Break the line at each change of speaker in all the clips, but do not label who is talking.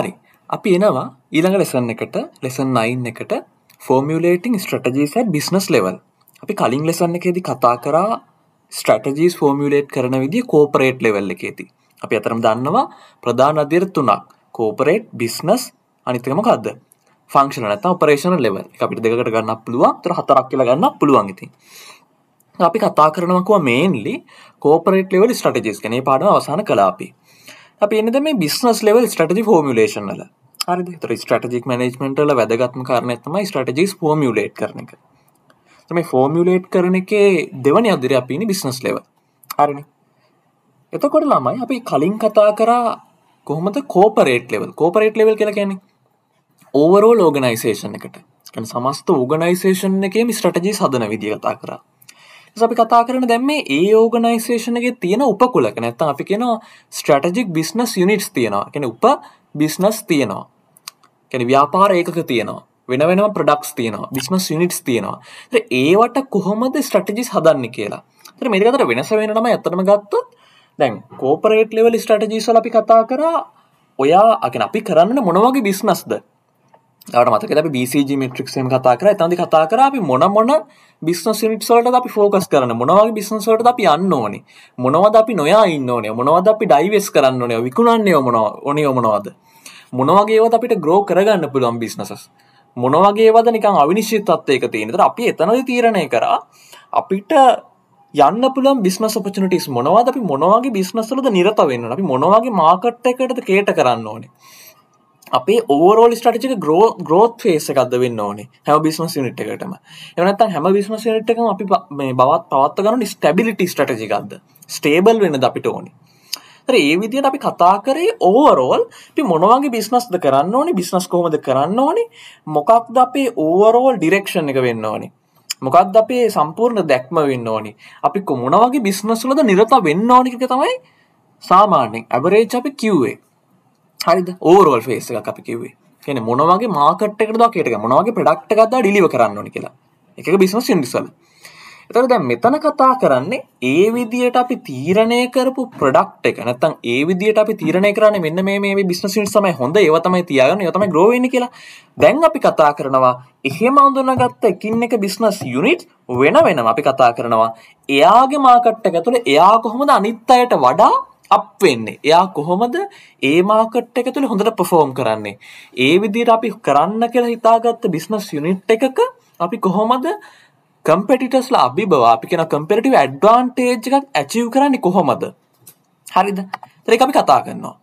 හරි අපි එනවා ඊළඟ ලෙසන් එකට ලෙසන් අයින් එකට formulating strategies at business level අපි කලින් ලෙසන්න එකෙදි කතා කරා ස්ට්‍රටජීස් ෆෝමියලේට් කරන විදි කෝපරේට් ලෙවල්ල එකේති අපි අතරම දන්නවා ප්‍රධාන අධිර තුනක් කෝපරේට් බිස්නස් අනිතකම කද ෆංක්ෂන නත පරේෂන ලෙව අපිට දෙකට ගන්න පුළුවන් තර හතරක් කියල ගන්න පුළුවන් ඉතින් අපි කතා කරනකුව මේන්ලි කෝපරේට් ලෙවල් ස්ටජිස් කනේ පාඩ අවසාන කලාපී අප එනද මේ බිස්නස් ලෙවල් ස්ටටජි ෆෝමිලේෂන්ල හරි තර ස්ටටජික් මනෙජ්මෙන්ටල වැදගත්ම කරනඇතමයි ස්ටටජිස් ෆෝමියලේට් කරන එක මේ ෆෝමියලේට් කරන එකේ දෙවනි අදර අපිනි බිස්නස් ලෙව හරිනි එතකොට ළමයි අපි කලින් කතා කරා කොහොමද කෝපරේට් ලෙවල් කෝපරේට් ලෙවල් කියලා කියන්නේ ඕවරෝල් ඕගනයිසේෂන් එකට සමස්ත ඕගනයිසේෂන් එකේ මිස්ටජී සදන විදිගතා කරා අපි කතා කරන දැම් මේ ඒ ඕගනයිසේෂනගේ තියෙන උපකුලක නැත්තන් අපි කෙනවා ස්ට්‍රටජික් බිස්නස් යුනිට්ස් තියෙනවා කෙන උප බිස්නස් තියෙනවා කැන ව්‍යාපාර ඒකක තියෙනවා වෙන වෙනම ප්‍රඩක්ස් තියෙනවා බිස්නස් යුනිට්ස් තියෙනවා ඒවට කොහොමද ස්ට්‍රටජිස් හදන්න කියලා තර මේකතර වෙනස වෙනම ඇතනම ගත්තොත් දැන් කෝපරේට් ලෙවල් ස්ට්‍රටජිස් අපි කතා කරා ඔයා අගෙන අපි කරන්න මොනවගේ බිස්නස්ද ට මතක ැ BCG මිට්‍රික්ෂම කතා කර තන්දි කතා කර අපි මොන මොන බිස්න සිනිට්සලට අපි ෆෝකස් කරන මොනවගේ බිස්නසලට අපි අන්න ඕනි මොනවද අපි නොයා ඉන්න ඕනේ මොනවද අපි ඩයිවස් කරන්න ඕනේ විකුණන්නේ ඕමනවා ඕනේ ඕමනවාද මොනවගේවත් අපිට ග්‍රෝ කරගන්න පුළුවන් බිස්නසස් මොනවගේවද නිකං අවිනිශ්චිත තත්වයක තියෙනතර අපි එතනද තීරණය කරා අපිට යන්න පුළන් බිස්නස් පචනටස් මොනවද අපි මොනවාගේ බිස්නස්සලද නිරත වෙන්න අපි මොනවාගේ මාකට් එකටද කේට කරන්න ඕනේ අපේ ඕරෝල් ටටික ගෝ ගෝත් ේස එකද වෙන්න ඕනේ හැම බිස්මස් නිට් එකටම එනත් හැම බිස්මස් නිට්කම අපි මේ බවත් පවත්ත ගන ස්ටබිලිටි ටජිකක්ද ස්ටේබල් වෙන්න අපිට ඕනේ ඒ විදියට අපි කතා කරේ ඕවරෝල් පි මොනවගේ බිස්නස්ද කරන්න ඕනි බිස්නස් කෝමද කරන්න ඕනි මොකක්ද අපේ ඕවරෝල් ඩිරෙක්ෂණ එක වෙන්න ඕනි මොකක්ද අපේ සම්පූර්ණ දැක්ම වෙන්න ඕනි අපි කොමුණවගේ බිස්නස්ලද නිරතා වෙන්න ඕනික තමයි සාමාන්‍යෙන් ඇබරේච් අපි කිව්වේ හරිද ඕරෝල් ෆේස් එකක් අපි කිව්වේ කියන මොනවගේ මාකට්කට දකටක මොනවගේ ප්‍රඩක්ට කතා ඩිලිව කරන්න ඕනි කියලා එක බිස්නස් ඉන්ඩිසල් එතර දැ මෙතන කතා කරන්නේ ඒ විදියට අපි තීරණය කරපු ප්‍රඩක්් එක නැතන් ඒ විදිට අපි තීරණය කරන්න මෙන්න මේ බිස්නසින් සමයි හොඳ ඒවතමයි තියගන යතම ග්‍රෝවනි කියලා දැන් අපි කතා කරනවා එහෙම අඳුනගත්ත එකින් එක බිස්නස් යුනිට් වෙන වෙනම අපි කතා කරනවා එයාගේ මාකට්ට ඇතුළ එයා කොහොමද අනිත් අයට වඩා අප් වෙන්නේ. එයා කොහොමද ඒ මාකට් එක තුළ හොඳට පර්ෆෝම් කරන්නේ. ඒ විදිහට අපි කරන්න කියලා හිතාගත්ත බිස්නස් යුනිට් එකක අපි කොහොමද කම්පෙටිටස්ලා අභිබවා අපි කෙන කම්පෙටව ඇඩ්වාන්ටේජ් එකක් ඇචව් කරන්නේ කොහොමද. හරිද? ඒක අපි කතා කරනවා.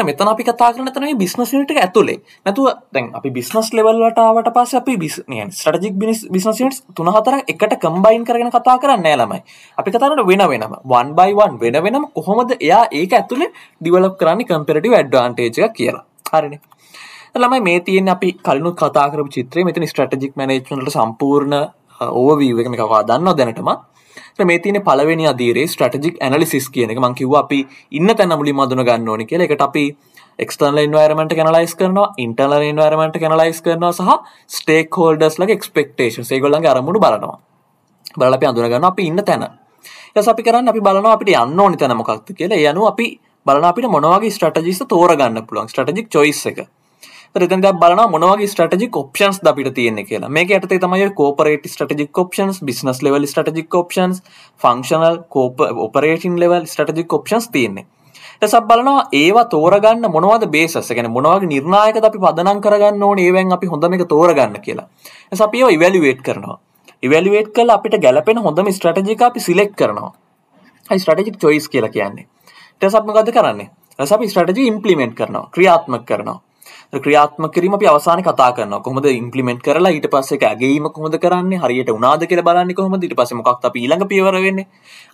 මෙතන අපි කතා කරන තනයි බිස්නස් නට ඇතුලේ නැතුව දැන් අපි බිස්නස් ලෙවල්ලටාවට පස්ස අපි බිස්නයන් ටජික් බිනිස් බිස්නසිට තුන හතර එකට කම්බයින් කරගෙන කතා කරන්න ළමයි අපි කතාට වෙන වෙනම වන් බයිවන් වෙන වෙනම් කොහොමද එයා ඒක ඇතුළේ දිවලක් කරන්න කම්පෙරටි වැඩ්ඩාන්ටේජ කියලා හරින ළමයි මේ තියෙන් අපි කලු කතාකර චිත්‍රය මෙතන ස්ට්‍රටජික් මනේ්ට සම්පූර්ණ ඕවීවක මේ කවා දන්න දැනටමත් මේ තින පලවෙනි අදීරේ ස්ට්‍රටජික් ඇනලිසිස් කියනක මංකිව අපි ඉන්න තැන මුලි මදුන ගන්න ඕනි කිය එකට අපි එක්ස්ටර්ල ඉන්වරමට කැනලයිස් කරනවා ඉන්ටර්ල ඉන්වරමට කැනලයිස් කරනවා සහ ස්ටේක් හෝල්ඩස් ලගේ එක්ස්පෙක්ටේන් සේගොල්ලන් අරමුණු බලනවා බලපි අඳුරගන්න අපි ඉන්න තැන යසපි කරන්න අපි බලන අපිට යන්න ඕනි තැනමොකක්ද කියලා යනු අපි බලන අපිට මොනවාගේ ස්ටජිස් තෝරගන්න පුළුවන් ස්ටජික් චොයිස් එක රතද බලන මොනවගේ ස්ටජික් ඔප්ෂන්ස් අපිට තියෙන කියලා මේක ඇතේ තමයි corporate strategic options business level strategic options functional කෝප ඔපරේටන් ලෙවල් ටජික් ඔප්ෂන්ස් තියෙන්නේ එසක් බලනවා ඒවා තෝරගන්න මොනවද බේසස් ගැන මොනවගේ නිර්ණායක අපි පදනම් කරගන්න ඕන ඒවෙන් අපි හොඳම එක තෝරගන්න කියලා එස අපි ඒවා ඉවැලුවේට් කරනවා ඉවැලුවේට් කළ අපිට ගැලපෙන හොඳම ස්ට්‍රටජික අපි සිලෙක් කරනවා හයි ස්ට්‍රටජික් චොයිස් කියලා කියන්නේ ටසක් මොකද කරන්නේ රස අපි ස්ට්‍රටජි ඉම්පලිමෙන්ට් කරනවා ක්‍රියාත්මක කරනවා ක්‍රියාත්ම කිරීම අපි අවසානයේ කතා කරනවා. කොහොමද ඉම්ප්ලිමන්ට් කරලා ඊට පස්සේ ඒක ඇගීම කොහොමද කරන්නේ? හරියට උනාද කියලා බලන්නේ කොහොමද? ඊට පස්සේ මොකක්ද අපි ඊළඟ පියවර වෙන්නේ?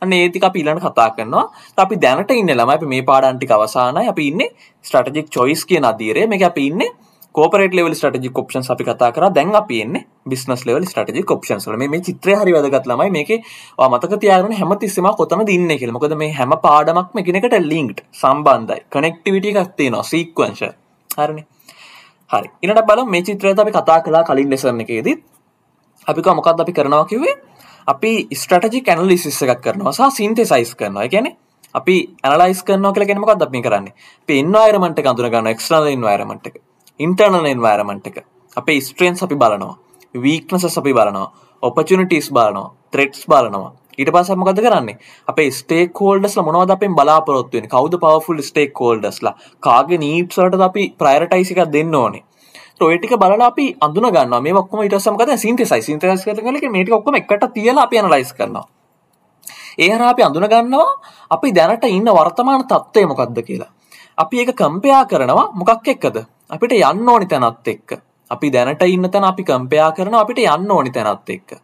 අන්න ඒ ටික අපි ඊළඟ කතා කරනවා. අපි දැනට ඉන්නේ ළමයි අපි මේ පාඩම් ටික අවසానයි. අපි ඉන්නේ strategic choice කියන අධීරයේ. මේක අපි ඉන්නේ කෝපරේට ලෙවල් ටජි කොප්ෂන් අපි කතා කර දැන් අපන්නේ බිස්නස් ලෙවල් ටජි කොප්ෂන් වල මේ චිත්‍ර හරි වැදගත් ළමයි මේක මතක තියාගෙන හැම තිස්සම කොතන දින්න කියල මොකද මේ හැම පාඩමක් එකනකට ලින්ක්ට් සම්බන්ධයි කනෙක්ටිවිට එකක්තිේ නො සීක්වංශ හරණේ හරි ඉනට බල මේ චිත්‍රය අපි කතා කලා කලින් ලෙසරන එකේදත් අපික මොකක්ද අපි කරනවා කිවේ අපි ස්ටටජි කැනලිසිස්ස එකක් කරනවා සහ සින්තේ සයිස් කරනවා ගැන අපි ඇනලයිස් කරනවා කළ ගැනමක් දම කරන්න පෙන්වා අරමට කඳුර ගන්න එක්ස්ටනල් ඉන්වරමට එක ඉන්ටර්නල් එන්වරමට එක අපේ ස්ට්‍රේන්ස් අපි බලනවා වීක්නස සපි බලනවා ඔපචනිටස් බලනවා ත්‍රෙට්ස් බලනවා ඊට පස්සේ මොකද කරන්නේ අපේ ස්ටේක් හෝල්ඩර්ස්ලා මොනවද අපෙන් බලාපොරොත්තු වෙන්නේ කවුද පවර්ෆුල් ස්ටේක් හෝල්ඩර්ස්ලා කාගේ නීඩ්ස් වලටද අපි ප්‍රයොරිටයිස් එකක් දෙන්න ඕනේ ඒත් ඔය ටික බලලා අපි අඳුන ගන්නවා මේ ඔක්කොම ඊට පස්සේ මොකද සින්තෙසයිස් සින්තෙසයිස් කරන එක මේ ටික ඔක්කොම එකට තියලා අපි ඇනලයිස් කරනවා ඒ හරහා අපි අඳුන ගන්නවා අපි දැනට ඉන්න වර්තමාන තත්ත්වය මොකක්ද කියලා අපි ඒක කම්පයා කරනවා මොකක් එක්කද අපිට යන්න ඕනි තැනත් එක්ක අපි දැනට ඉන්න තැන අපි කම්පයා කරනවා අපිට යන්න ඕනි තැනත් එක්ක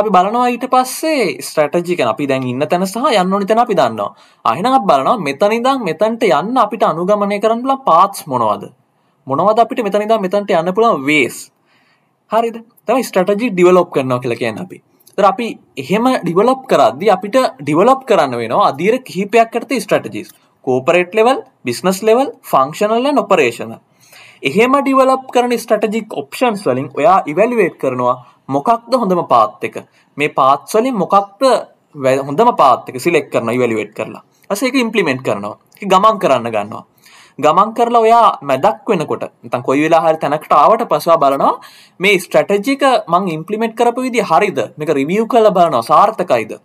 අපි බලනවා ඊට පස්සේ ස්ට්‍රැටජි කියන අපි දැන් ඉන්න තැන සහ යන්න ඕන තැන අපි දන්නවා. ආයෙනම් අපි බලනවා මෙතන ඉඳන් මෙතනට යන්න අපිට අනුගමනය කරන්න පුළුවන් පාත්ස් මොනවද? මොනවද අපිට මෙතන ඉඳන් මෙතනට යන්න පුළුවන් වේස්. හරිද? තමයි ස්ට්‍රැටජි ඩිවලොප් කරනවා කියලා කියන්නේ අපි. ඒතර අපි එහෙම ඩිවලොප් කරද්දී අපිට ඩිවලොප් කරන්න වෙනවා අධීර කිහිපයක් යටතේ strategies. Corporate level, business level, functional and operational. එහෙම ඩිවලොප් කරන ස්ට්‍රටජික් ඔප්ෂන්ස් වලින් ඔයා ඉවැලුවේට් කරනවා මොකක්ද හොඳම පාත් එක මේ පාත්ස් වලින් මොකක්ද හොඳම පාත් එක සිලෙක්ට් කරනවා ඉවැලුවේට් කරලා ඊපස්සේ ඒක ඉම්ප්ලිමන්ට් කරනවා ඒක ගමන් කරන්න ගන්නවා ගමන් කරලා ඔයා මැදක් වෙනකොට තන් කොයි වෙලා හරි තැනකට ආවට පසවා බලනවා මේ ස්ට්‍රටජික මං ඉම්පලිමෙන්ට් කරපු විදි හරිද මේක රිවියව් කළ බලනවා සාර්ථකයිද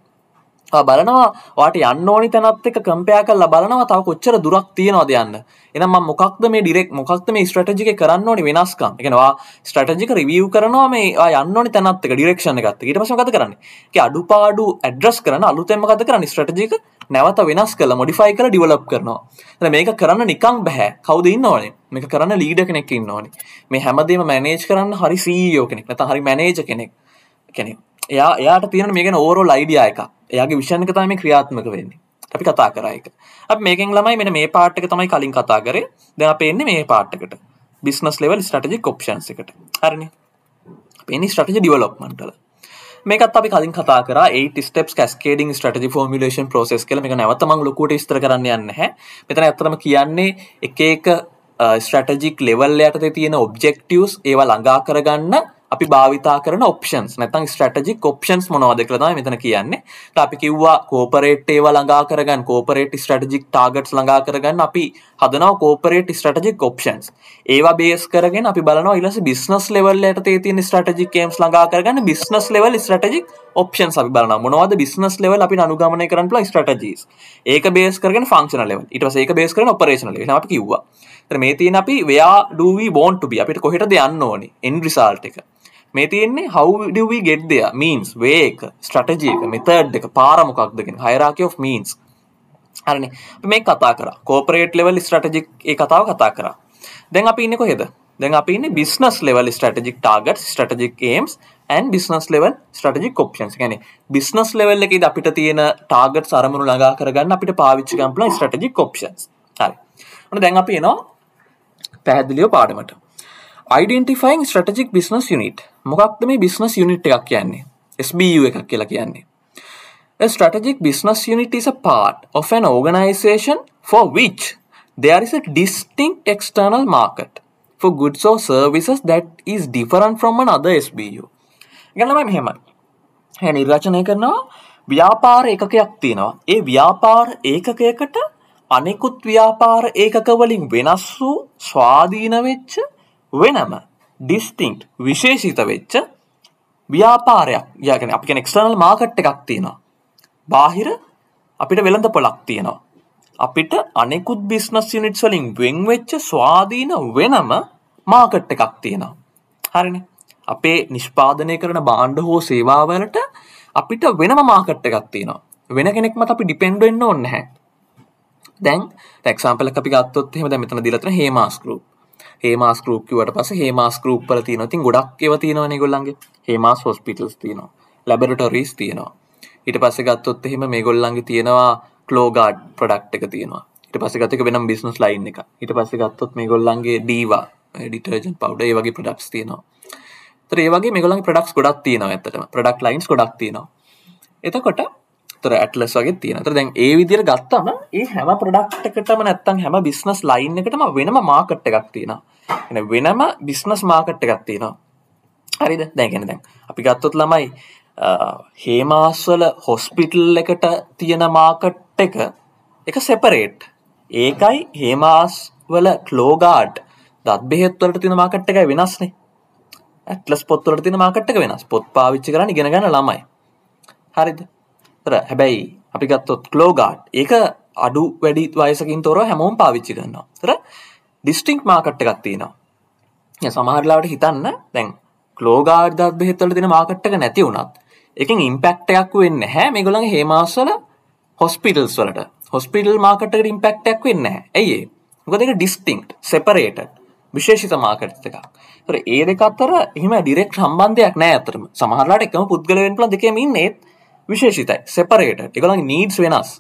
බලනවා වාට යන්න ඕනි තැනත් එක කම්පයා කරලා බලනවා තව කොච්චර දුරක් තියනවාද යන්න. එහෙනම් මම මොකක්ද මේ ඩිරෙක්ට් මොකක්ද මේ ස්ට්‍රැටජි එකේ කරන්න ඕනි වෙනස්කම්. ඒ කියන්නේ වා ස්ට්‍රැටජි එක රිවිව් කරනවා මේ ආ යන්න ඕනි තැනත් එක ඩිරෙක්ෂන් එකත්. ඊට පස්සේ මොකද කරන්නේ? ඒකේ අඩුපාඩු ඇඩ්‍රස් කරන අලුතෙන් මොකද කරන්නේ ස්ට්‍රැටජි එක නැවත වෙනස් කරලා මොඩිෆයි කරලා ඩිවලොප් කරනවා. එතන මේක කරන්න නිකන් බෑ. කවුද ඉන්න ඕනේ? මේක කරන්න ලීඩර් කෙනෙක් ඉන්න ඕනේ. මේ හැමදේම මැනේජ් කරන්න හරි CEO කෙනෙක් නැත්නම් හරි මැනේජර් කෙනෙක්. කියන්නේ එයා එයාට තියෙන මේ ගැන ඕවරෝල් අයිඩියා එකක්. එයාගේ විෂණක තම ක්‍රියාත්මක වෙන්නේ අපි කතා කරයක අප මේකෙන් ළමයි මෙන මේ පාට්ක තමයි කලින් කතා කරේ ද අප එන්න මේ පාට්කට බිස්නස් ලෙවල් ස්ටජි කොප්ෂන් එකට හරණ පෙනි ස්ටජි ඩිවලොප්මන්ටල මේකත් අපි කලින් කතා කර ස්ටප් කස්කේඩින් ටජි ෝමිලේෂන් ප්‍රසෙස් කල එක නැවතමං ලොකුට ස්ත්‍ර කරන්න යන්න හැ මෙතන ඇතරම කියන්නේ එක එක ස්ටජික් uh, ලෙවල් යටතේ තියෙන ඔබ්ෙක්ටවස් ඒවා ළඟා කරගන්න අපි භාවිතා කරන ඔප්ෂන්ස් නැතන් ස්ටටජි කොප්ෂන්ස් මොනවාද කරදා මෙතන කියන්නේ අපි කිව්වා කෝපරේට් ඒව ළඟා කරගන්න කෝපරේට් ස්ටටජික් ටාගට්ස් ළඟා කරගන්න අපි හදනව කෝපරේට් ස්ටටජික් ඔප්ෂන්ස් ඒවා බේස් කරගෙන අපි බලනවා ඉලස බිස්නස් ලෙවල්ලට තියෙන ස්ටටජික් ගේම්ස් ළඟා කරගන්න බිස්නස් ලෙවල් ස්ටටජික් ඔප්ෂන් අපි බලන මොනවද බිස්නස් ලෙවල් අපි අනුගමනය කරන පල ස්ටටජීස් ඒක බේස් කරන ෆංක්ෂන ලෙවල් ඉටස ඒක බේස් කරන ඔපරේශන ලෙවල් අපි කිව්වා මේ තියෙන අපි වයා ඩූවී බෝන්ට්බි අපිට කොහෙට දෙයන්න ඕනි එන් රිසාල්ට් එක මේ තියෙන්නේ හවඩවී ගෙට්දය මීන්ස් වේක ස්ටටජයක මෙතඩ් එක පාරමොකක්දගෙන හයිරාක of මීන්ස් හරන මේ කතා කර කෝපරේට් ලෙවල් ස්ටටජික් ඒ කතාව කතා කර දැන් අපි ඉන්න කොහෙද දැන් අපි ඉන්න business level strategic target strategic aims and business level strategic options ගැන බිස්නස් ලෙවල් එකද අපිට තියෙන ටාගට සරමුණු ලඟා කරගන්න අපිට පාවිච්චි කම්පල ස්ටටජික් ඔප්ෂන්ස් හරි දැන් අපි එනවා පැහැදිලියෝ පාඩමට යිඩන්ටිෆයින් ටජික් බිස්නස් යුනිට් මොකක්ද මේ බිස්නස් යුනිට් එකක් කියන්නේ SBU එකක් කියලා කියන්නේ strategic business unit is a part of an organization for which there is a distinct external market for goods or services that is different from another SBU ගැනම මෙහෙමයි හැ නිර්වචනය කරනවා ව්‍යාපාර ඒකකයක් තියෙනවා ඒ ව්‍යාපාර ඒකකයකට අනෙකුත් ව්‍යාපාර ඒකකවලින් වෙනස් වූ ස්වාධීන වෙච්ච වෙනම ඩිස්ටිංක්් විශේෂීත වෙච්ච ව්‍යාපාරයක් යගෙන අපි එක්ස්ටර්නල් මාකට් එකක් තියෙනවා බාහිර අපිට වෙළඳ පොලක් තියෙනවා අපිට අනෙකුත් බිස්නස් යුනිට් වලින් වෙන්වෙච්ච ස්වාධීන වෙනම මාකට් එකක් තියෙනවා හරින අපේ නිෂ්පාදනය කරන බාණ්ඩ හෝ සේවාවලට අපිට වෙනම මාකට් එකක් තියෙනවා වෙන කෙනෙක්මත අපි ඩිපෙන්ඩෙන්න්න ඔන්න හැ දැන් ටක්ම්පල අපි ගත්තොත් හෙම මෙතන දිලතන හේමස්කරුප් හේමස් කරප්කිවට පස හේමස් කරප්ල තින තින් ගොඩක් ඒව තියෙනවන ගොල්ලන්ගේ හේමස් හොස්පිටල්ස් තියනවා ලැබරටරීස් තියෙනවා ඉට පස ගත්තොත් එහෙම මේ ගොල්ලන්ගේ තියෙනවා කලෝගාඩ් ප්‍රඩක්් එක තියෙනවා ඉට පස ගතක වෙනම් බිස්නස් ලයින් එක ඉට පස ගත්තොත් මේ ගොල්ලන්ගේ ඩීවා ඩිටර්ජන් පව්ඩ ඒ වගේ ප්‍රඩක්ස් තියෙනවා ඒ වගේ මෙගොලන් ප්‍රඩක්ස් ගොඩක් තියෙනවා ඇතට ප්‍රඩක් ලයින්ස් ගොඩක් තියෙනවා එතකොට තොර ඇටලස් වගේ තියෙනතර දැන් ඒ විදිර ගත්තම ඒ හැම ප්‍රඩක්්ටකටම නැත්තන් හැම බිස්නස් ලයින් එකටම වෙනම මාකට් එකක් තියෙන එන වෙනම බිස්නස් මාකට් එකක් තියෙනවා හරිද දැගෙන දැන් අපි ගත්තොත් ළමයි හේමාස්වල හොස්පිටල් එකට තියෙන මාකට් එක එක සෙපරේට් ඒකයි හේමාස් වල කලෝගාඩ් දත් බෙහෙත්වලට තින මාකට් එකයි වෙනස්නේ ඇටලස් පොත්වලට තින මාකට් එක වෙනස් පොත් පාවිච්චි කරන්න ඉගෙන ගන්න ළමයි හරිද තර හැබැයි අපි ගත්තොත් ලෝගාට් ඒක අඩු වැඩි වයසකින් තොර හැමෝම් පාවිච්චි කරන්නවා තර ඩිස්ටිංක් මාකට්ට ගත්තිනවා සමහරලාට හිතන්න දැන් ලෝගාර්ධත් බෙත්තල දෙන මාකට්ටක නැති වුණත් එකින් ඉම්පෙක්ටයක් වෙන්න හැ මේගොළන් හේමස්සල හොස්පිටල්ස් වලට හොස්පිටල් මාකට්ට ඉම්පෙක්ටක් වෙන්න ඇයි මොකදක ඩිස්ටිංක්් සෙපරේට විශේෂිත මාකට් එකක් ඒ දෙක අතර එහම ඩිරෙක් සම්බන්ධයක් නෑ අතරම සමහරලාට එකම පුද්ගලවෙන් පල දෙකමින් ඒත් විශේෂිතයි සෙපරේට එකගොලන් නීඩ්ස් වෙනස්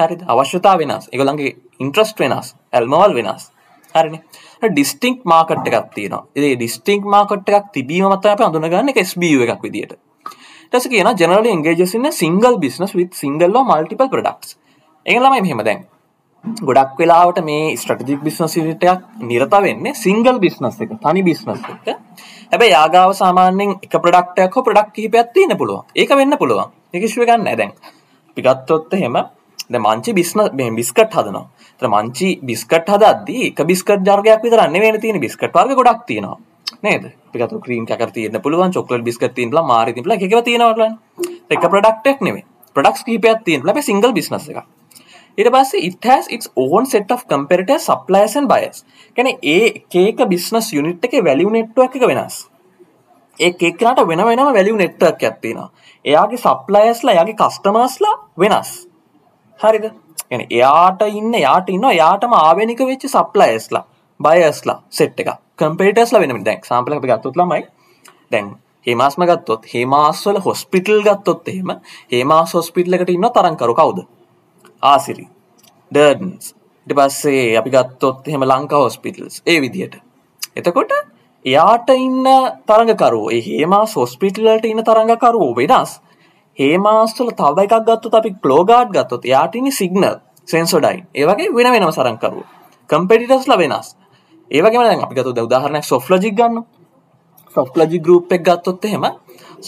හරි අවශ්‍යතා වෙනස් එකගොලන්ගේ ඉන්ට්‍රස්ට වෙනස් ඇල්මවල් වෙනස් හරින ඩිස්ටිංක් මාකට් එකක් තියෙනවා ඒ ඩිස්ටිංක් මාකට් එකක් තිබීම මත අප අඳුනගන්න එක ස්බ එකක් විදියට ටස කියන ජනල ඉංගේජසින්න සිංගල් බිස්නස් විත් සිංගල්ලෝ මල්ටිපල් ප්‍රඩක්ස් එගලමයි මෙහෙම දැන් ගොඩක් වෙලාවට මේ ස්ට්‍රටජික් බිස්නස් සිටයක් නිරත වෙන්නේ සිංගල් බිස්නස් එක තනි බිස්නස් එක හැබැ යාගාව සාමාන්‍යෙන් එක ප්‍රඩක්ටයක් හෝ ප්‍රඩක් කිහිපයක් තියෙන පුළුවන් ඒක වෙන්න පුළුවන් එකශුව ගන්න ඇදැන් පිගත්තොත්ත හෙම මංචි බිස්න බිස්කට් හදනවා ත මංචි බිස්කට් හදද්දී එක බිස්කට ජර්ගයක් විතරන්න වෙන තියෙන බිස්කට් වර්ග ගොඩක් තියෙනවා නේද පිකත ක්‍රීම් කර තියන්න පුළුවන් චොක්ල බිස්කත් තිීන්ල මාරිතිල එකව තියෙනවල එක ප්‍රඩක්ටෙක් නෙවේ ප්‍රඩක්ස් කීපයක් තියන් ලබ සිංගල් බිස්නස එකක් ඉට පස්ස ඉත්හස් ක් ඕන් සෙට් කම්පෙට සප්ලයසන් බයස් කැන ඒ ඒක බිස්නස් යුනිට් එක වැලිය නෙට්ුවක් එක වෙනස් ඒකෙක්නට වෙන වෙනම වැලිය නෙට්ටක් ඇත්තිෙන එයාගේ සප්ලයස්ලා යගේ කස්ටමස්ලා වෙනස් හරිද එ එයාට ඉන්න යාට ඉන්න යාටම ආවෙනික වෙච්ච සප්ලයස්ලා බයස්ලා සෙට් එක කම්පේටස්ල වෙන දැක් සම්පල ගත්තුත්ලමයි දැන් හෙමස්ම ගත්තොත් හෙමස්වල හොස්පිටල් ගත්තොත් එහෙම හෙමස් හොස්පිටල්ලකට ඉන්න තරන්කරු කවුද ආසිරි ඩර්ඩන්ස් ඉට පස්සේ අපි ගත්තොත් එහෙම ලංකා හොස්පිටල්ස් ඒ විදියට එතකොට එයාට ඉන්න තරඟකරුව හේමා සොස්පිටල්ලට ඉන්න තරඟකරුවෝ වෙනස් හේමාස්තුල තව එකක් ගත්තු අපි ක්ලෝගාඩ් ගත්තොත් යාටිනි සිගනල් සෙන්සොඩයින් ඒවගේ වෙන වෙනම සරංකරුව කම්පෙටිටස්ල වෙනස් ඒවගේම අපි ගතු දවදාහරනයක් සොෆ්ලජික් ගන්න සොෆ්ලජි ගරුප් එක ගත්තොත් එහෙම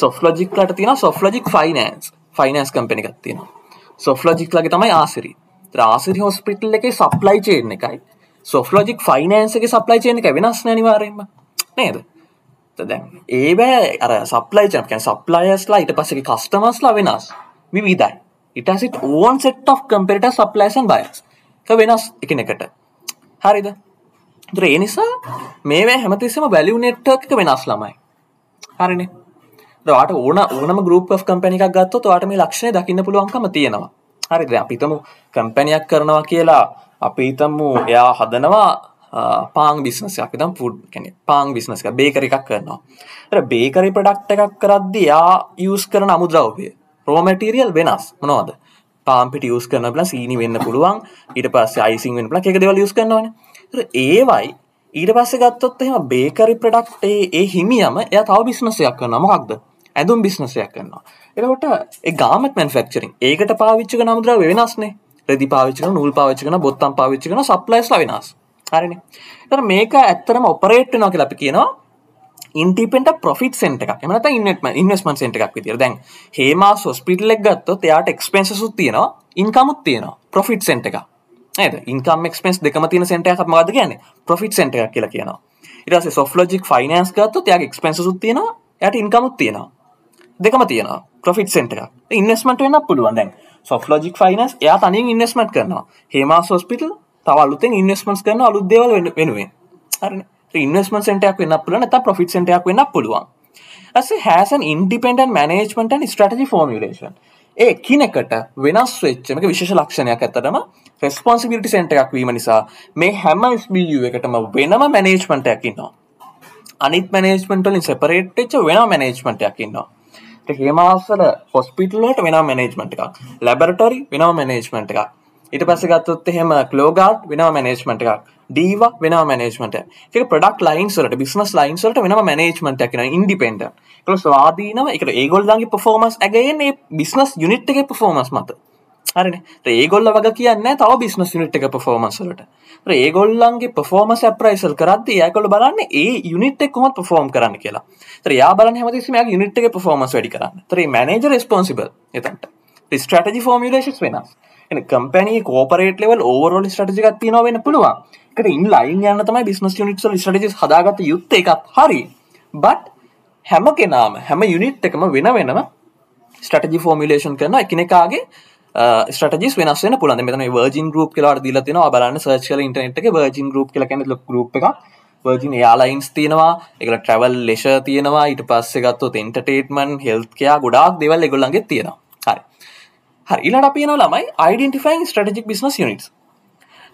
සොෆ්ලජික්ලට තින සොෆ්ලජික් ෆයිනන්ස් ෆයිනන්ස් කම්පෙනි එකක් තියෙනවා සොෆ්ලොජික් ලගේ තමයි ආසිරි ්‍රාසිරි හොස්පිටල් එක සප්ලයි චේන එකයි සොෆ්ලොජික් ෆයිනන්සගේ සප්ලයි චේන එක වෙනස් නනිවාරෙන්ම නේද දැන් ඒබෑ අර සප්ලයි චම්කන් සප්ලයස්ලා ඉට පසක කස්ටමස්ලා වෙනස් විවිධයි ඉටසිට own set of competitors suppliers buyers වෙනස් එකනකට හරිද ඒ නිසා මේ හැමතිස්සම බැලිව් නෙට්ටක් වෙනස් ළමයි හරිනේ දවාට ඕන ඕනම ගරුප් කම්පැනික් ගත්ත තුවාට මේ ලක්ෂණ දකින්න පුළුවන්කම තියෙනවා හරිද අපිතම කම්පැනයක් කරනවා කියලා අපි ඉතම්මු එයා හදනවා පාං බිස්නසයක් දම් පුඩ් කැන පාං බිස්නසක බේකර එකක් කරනවා බේකරි ප්‍රඩක්් එකක් කරද්දි යා යස් කරන අමුද්‍රව්ය රෝමැටිරියල් වෙනස් මොනවාද පාම්පිට යස් කරන බල සීනි වෙන්න පුළුවන් ඊට පස්ස අයිසින් වෙන පල එක දෙවල් යස් කරනවන ඒවයි ඊට පස්ස ගත්තොත් එම බේකරි ප්‍රඩක්්ේ ඒ හිමියම එය තව බිස්නසයක් කරනමක්ද ඇඳුම් බිස්නසයක් කන්නවා එලකොට ගාමක් මැන්ෆක්චරින් ඒකට පාවිච්චික නමුදර වෙනස්නේ රදි පාවිච්චික නූල් පාවිච්චිකන බොත්තම් පාවිච්චිකන සප්ලයිස් වෙනස් හරින තර මේක ඇත්තරම ඔපරේට් නොක ලපි කියනවා ඉන්ටිපෙන්ට පොෆිට සෙන්ට එකක් එමනත ඉන්නටම ඉන්වස්මන් සෙන්ට එකක් විතිර දැන් හේමා සොස්පිටල්ලෙක් ගත්තොත් එයාට එක්ස්පෙන්සුත් තියෙනවා ඉන්කමුත් තියෙනවා පොෆිට් සෙන්ට එක ඇද ඉන්කම් එක්ස්පෙන්ස් දෙකම තියෙන සෙන්ට එකක් මාද කියන පොෆිට් සෙන්ට එකක් කියලා කියනවා ඉරස සොෆ්ලෝජික් ෆයිනන්ස් ගත්තොත් එයා එක්ස්පෙන්සුත් තියෙනවා යට ඉන්කමුත් තියෙනවා දෙකම තියෙන ප්‍රෆිට් සෙන්ටර ඉන්නස්මට වෙන පුළුවන් දැන් සොෆ් ලෝජික් ෆයිනස් එයා තනින් ඉන්නස්මට කරනවා හෙමා සෝස්පිටල් තවල්ලුතෙන් ඉන්නස්මන්ස් කරන අලුත්දේවල් වෙන වෙනුවෙන් ඉන්වස්මන් සටයක් වන්න පුලන ත ප්‍රෆිට් සටයක් වන්න පුළුවන් ඇස හැසන් ඉන්ඩිපෙන්ඩන් මනේජ්මට ස්ටටජි ෆෝමිලේෂන් ඒ කිනකට වෙනස් වෙච්චමක විශෂ ලක්ෂණයක් ඇතටම රෙස්පොන්සිබිලිටි සෙන්ටයක් වීම නිසා මේ හැම ස්බිය එකටම වෙනම මැනේජ්මටයකින්නවා අනිත් මනේජ්මටලින් සෙපරේට් වෙන මනේජ්මටයකින්නවා ට හේමවස්සල හොස්පිටල්ලට වෙන මනේජ්මට එකක් ලැබරටරි වෙන මනේජ්මට එකක් ඉට පස ගත්තුත් එහෙම කලෝගාඩ් වෙන මනේජ්මට එකක් ඩීව වෙන මනේජ්මට එක පඩක් ලයින්සලට බිස්නස් ලයින්සලට වෙන මනේජ්මට එකන ඉන්ඩිපෙන්ඩ කළ ස්වාදීනව එක ඒගොල්දගේ පොෆෝමස් ඇගේ බිස්නස් යුනිට් එක පොෆෝමස් මත අරන ඒගොල්ල වග කියන්න තව බිස්නස් යුනිට් එක පෆෝමන්සලට ඒගොල්ලන්ගේ පෆෝමස් ඇප්‍රයිසල් කරත් යකොල බලන්න ඒ යුනිට එක් කොමත් පෆෝම් කරන්න කියලා ත්‍රයා බල හමතිම යුනිට් එක පෆෝමස් වැඩි කරන්න ත්‍රේ මනජ රස්පොන්සිබල් එතන්ට ස්ටටජි ෆෝමිලේශස් වෙනස් කම්පනී කෝපරේට ලෙවල් ඕවරෝල් ටජිකක් තිනවෙන පුළුවන් එකට ඉන් ලයින් යන්න තමයි බිස්නස් යුනිට්සල් ටජි හදාගත යුත්ත එකත් හරි බට් හැම කෙනාම හැම යුනිට් එකම වෙන වෙනම ස්ටජි ෆෝමිලේෂන් කරන එකනෙකාගේ ටජ uh, වෙනස් පුලන් මෙතන වර්ජන් ගරුප් කියලාට දිල තින බලන්න සර්චල ඉටනට වර්ජන් ගරුප් කලන ගරුප් එක වර්ජන් යාලයින්ස් තියෙනවා එක ට්‍රවල් ලෙෂ තියෙනවා ඉට පස්ස ගත්තු තෙන්ටටේටමන් හෙල්කයා ගොඩක් දෙවල් එගොල්ලන්ගේ තියෙනවා හරි හරි ඉලට පියන ළමයි යිඩන්ටිෆයින් strategic business unit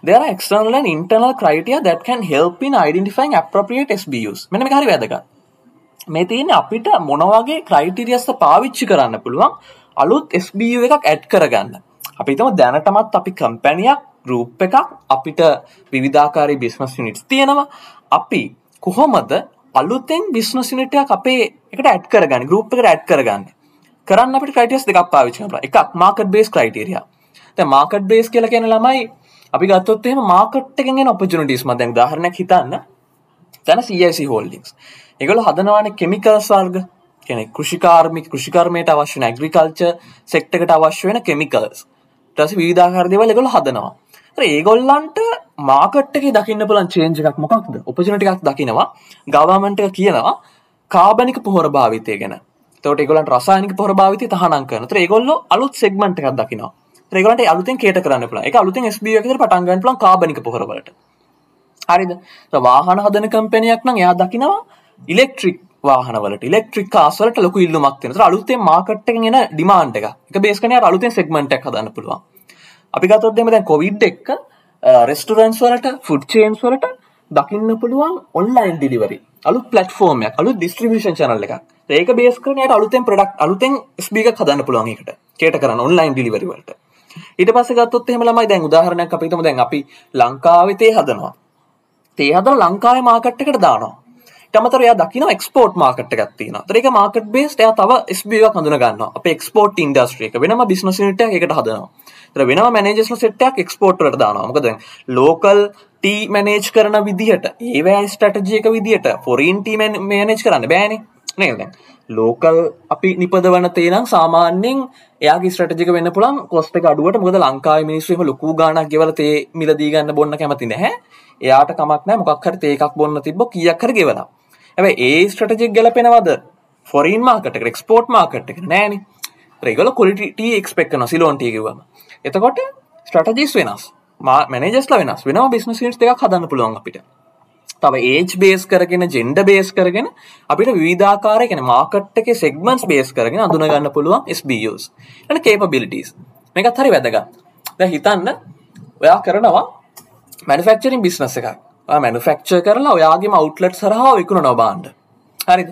There are external and internal criteria that can help in identifying appropriate SBUs. මෙන්න මේක හරි වැදගත්. මේ තියෙන්නේ අපිට මොන වගේ ක්‍රයිටීරියස්ද පාවිච්චි කරන්න පුළුවන් අලුත් ස්B එකක් ඇඩ් කරගන්න අපි තම දැනටමත් අපි කම්පැනයක් රූප් එකක් අපිට විවිධාකාරී බිස්නස් යුනිටස් තියෙනවා අපි කොහොමද අලුතෙන් බිස්නස් යුනිටයක් අපේ එකට ඇඩ් කරගන්න ගරුප් එකට ඇඩ් කරගන්න කරන්න අපට ක්‍රයිටස් දෙකක් පාවිච්චි කරලා එකක් මාකට් බේස් ක්‍රයිටීරියා දැන් මාකට් බේස් කියලා කියන ළමයි අපි ගත්තොත් එහෙම මාකට් එකෙන් එන ඔපචුනිටිස් මම දැන් උදාහරණයක් හිතන්න දැන් CIC හෝල්ඩින්ග්ස් ඒගොල්ලෝ හදනවානේ කෙමිකල්ස් වර්ග කැනෙ කෘෂිකාර්මික කෘෂිකර්මයට අවශ්‍ය නැග්‍රිකල්ච සෙක්ටකට අවශ්‍ය වෙන කෙමිකල්ස් ටස විධාකාරදවල ගොල හදනවා ඒගොල්ලන්ට මාකට්ටක දකින්න පුලන් චේන්ජ එකක් මොකක්ද උපජනටිකක් දකිනවා ගවමන්ට කියනවා කාබනික පොහොර භාවිතය ගැන තොට ගොලන් රසානික පොර භාවිත තහනන් කරන ඒගොල්ල අලුත් සෙක්මට එකක් දකිනවා ඒගලට අලුතින් කේට කරන්න පුල එක අලුතින් ස්බ එකකට පටන්ගන්න පුලන් කාබනික පොහොරවලට හරිද වාහන හදන කම්පැනයක් නම් එයා දකිනවා ඉලෙක්ට්‍රික් වාහනවලට ඉලෙක්ට්‍රික් කාස්වලට ලොකු ඉල්ලුමක් තියෙන. ඒතර අලුතෙන් මාකට් එකෙන් එන ඩිමාන්ඩ් එක. එක බේස් කරගෙන අර අලුතෙන් සෙග්මන්ට් එකක් හදන්න පුළුවන්. අපි ගත්තොත් එහෙම දැන් කොවිඩ් එක්ක රෙස්ටුරන්ට්ස් වලට, ෆුඩ් චේන්ස් වලට දකින්න පුළුවන් ඔන්ලයින් ඩිලිවරි. අලුත් ප්ලැට්ෆෝම් එකක්, අලුත් ડિස්ට්‍රිබියුෂන් channel එකක්. ඒක බේස් කරගෙන යාට අලුතෙන් ප්‍රොඩක්ට් අලුතෙන් ස්පීකර් එකක් හදන්න පුළුවන් ඒකට. කේට කරන්න ඔන්ලයින් ඩිලිවරි වලට. ඊට පස්සේ ගත්තොත් එහෙම ළමයි දැන් උදාහරණයක් අපි හිතමු දැන් අපි ලංකාවේ තේ හදනවා. තේ හදලා ලංකාවේ මාකට් එකට දානවා. තමතර යා දකින ක්ස්පෝට් මාර්කට ගත්තින ඒක මාර්කට බේස් ය තව ස්බ කඳන ගන්න අප ක්ස්පෝට් ඉන්ඩස්ට්‍රේක වෙනම බිනසිට එකට හදනවා වෙන මනජස් සටක් ක්ස්පෝට්ට දානමකද ලෝකල් මනේජ් කරන විදිහට ඒවෑ ස්ටටජයක විදිහට ෆොරීන් ටීමන් මනේජ් කරන්න බෑනේ නේද ලෝකල් අපි නිපදවන තේනම් සාමාන්‍යෙන් එයාගේ ස්ටජික වෙන පුළන් කොස්ට අඩුවට මුද ලංකා මිනිස්සුම ලොකු ගානක් ගෙවලතේ මිලදී ගන්න බොන්න කැමති නැහැ එයාට කමක් නෑ මොකක්හර ඒකක් බොන්න තිබ කියක්කර ගෙවලා ඇැ ඒ ස්ට්‍රටජෙක් ගැලපෙනවද ෆොරින් මාකට එක්ස්පෝට් මාකට එක නෑන රෙගල කොලිට එක්ස්පෙක් න සිලෝන්ටයකිවම එතකොට ස්ටටජිස් වෙනස් මනජස්ල වෙනස් වෙන බිස්නස් ටක හදන්න පුළුවන් අපිට තව ඒජ් බේස් කරගෙන ජෙන්ඩ බේස් කරගෙන අපිට විධාකාරයගෙන මාකට් එක සෙක්මන්ස් බේස් කරගෙන අඳුනගන්න පුළුවන් ස්BOස් න කේපබිලිටස් මේකත් හරි වැදගත් ද හිතන්න ඔයා කරනවා මැනිෆක්චරින් බිස්නස එකක් මැනුෆෙක්ච කරලා ඔයාගේ මවට්ලට් සරහා විකුණ නොබාන්ඩ හරි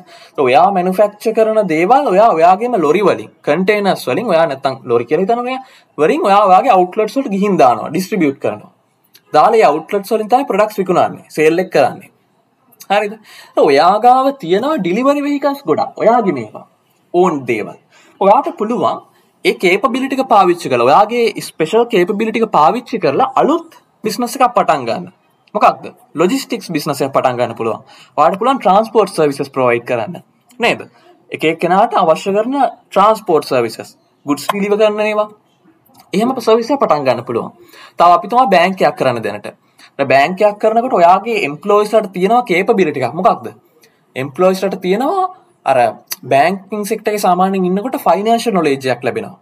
ඔයා මැනුෆෙක්ච කරන දේවල් ඔයා ඔයාගේම ලොරිවලින් කටේනස් වලින් ඔයා නැතන් ලොරි කෙර තනය වරින් ඔයාගේ අවට්ලට්සට ගිහින්දානවා ඩිස්ට්‍රිියුට් කරනවා දාලා අවට්ලට් සොලින් තයි ප්‍රඩක්ස් විකුණන්නේ සෙල්ලෙක් කරන්නේ හරිද ඔයාගාව තියෙනවා ඩිලිවරි වෙහිකස් ගොඩක් ඔයාගේ මේවා ඕන් දේවල් ඔයාට පුළුවන් ඒ කේපබිලිටික පාවිච්චි කළ ඔයාගේ ස්පේෂල් කේපබිලිටික පාවිච්චි කරලා අලුත් බිස්නස එකක් පටන් ගන්න මොකක්ද ලොජිස්ටික්ස් බිනසය පටන්ගන්න පුළුවන් වාට පුළන් ට්‍රන්ස්පෝර්ට් සවිසස් ප්‍රවයි් කරන්න නේද එක කෙනාට අවශ්‍ය කරන ට්‍රන්ස්පෝර්ට් සවිසස් ගුඩ්ස් පිලිව කරන්න ඒවා එහෙම සවිසය පටන්ගන්න පුළුවන් තව අපිතුමා බෑංකයක් කරන්න දෙනට බෑංකයක් කරනකට ඔයාගේ එම්පලෝයිස්ලට තියෙනවා කේප බිරිටික් මොකක්ද එම්පලෝයිස්ලට තියෙනවා අර බෑංකින් සෙක්ටගේ සාමානෙන් ඉන්නකොට ෆයිනන්ශ නොලේජයක් ලැබෙනවා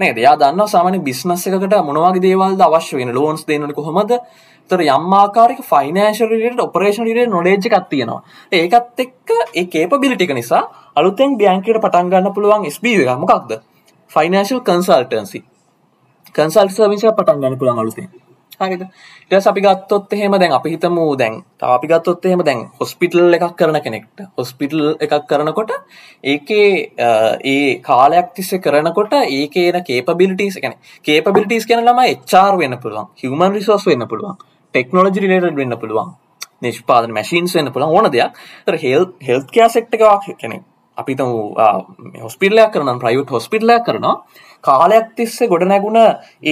නෑ දෙයා දන්න සාමන බිස්නස් එකට මොනවාගේ දේවල්ද අවශ්‍ය වෙන ලෝන්ස් දෙන්නට කොහොමද තර යම්මාකාරක ෆයිනෑශලට ඔපරේෂනට නොඩේජ් එකත්තියෙනවා ඒකත් එක්ක ඒ කේපබිලිටික නිසා අලුතෙන් බියන්කට පටන්ගන්න පුළුවන් ස්බ මොකක්ද ෆයිනශල් කන්සල්ටන්සි කන්සල්ට සවිංශ පටන්ගන්න පුළන් අලුතේ හරිද ඉටස් අපි ගත්තොත් එහෙම දැන් අපි හිතමු දැන් තාපි ගත්තොත් එහෙම දැන් හොස්පිටල් එකක් කරන කෙනෙක්ට හොස්පිටල් එකක් කරනකොට ඒකේ ඒ කාලයක් තිස්ස කරනකොට ඒකේන කේපබිලිටස් ගැන කේපබිලිටස් කියන ළම එච්චාර් වෙන්න පුළුවන් හමන් රිසෝස් වෙන්න පුළුවන් ටෙක්නෝජි ලට වෙන්න පුළුවන් නිෂ්පාදන මැශීන්ස් වෙන්න පුළුවන් ඕන දෙයක් හෙල් හෙල්කයා සෙක්්ටකවා කෙනෙක් අපිත හොස්පිල්ලයක් කරන ප්‍රයුට් හොස්පිල්ලයක් කරනවා කාලයක් තිස්සේ ගොඩ නැගුණ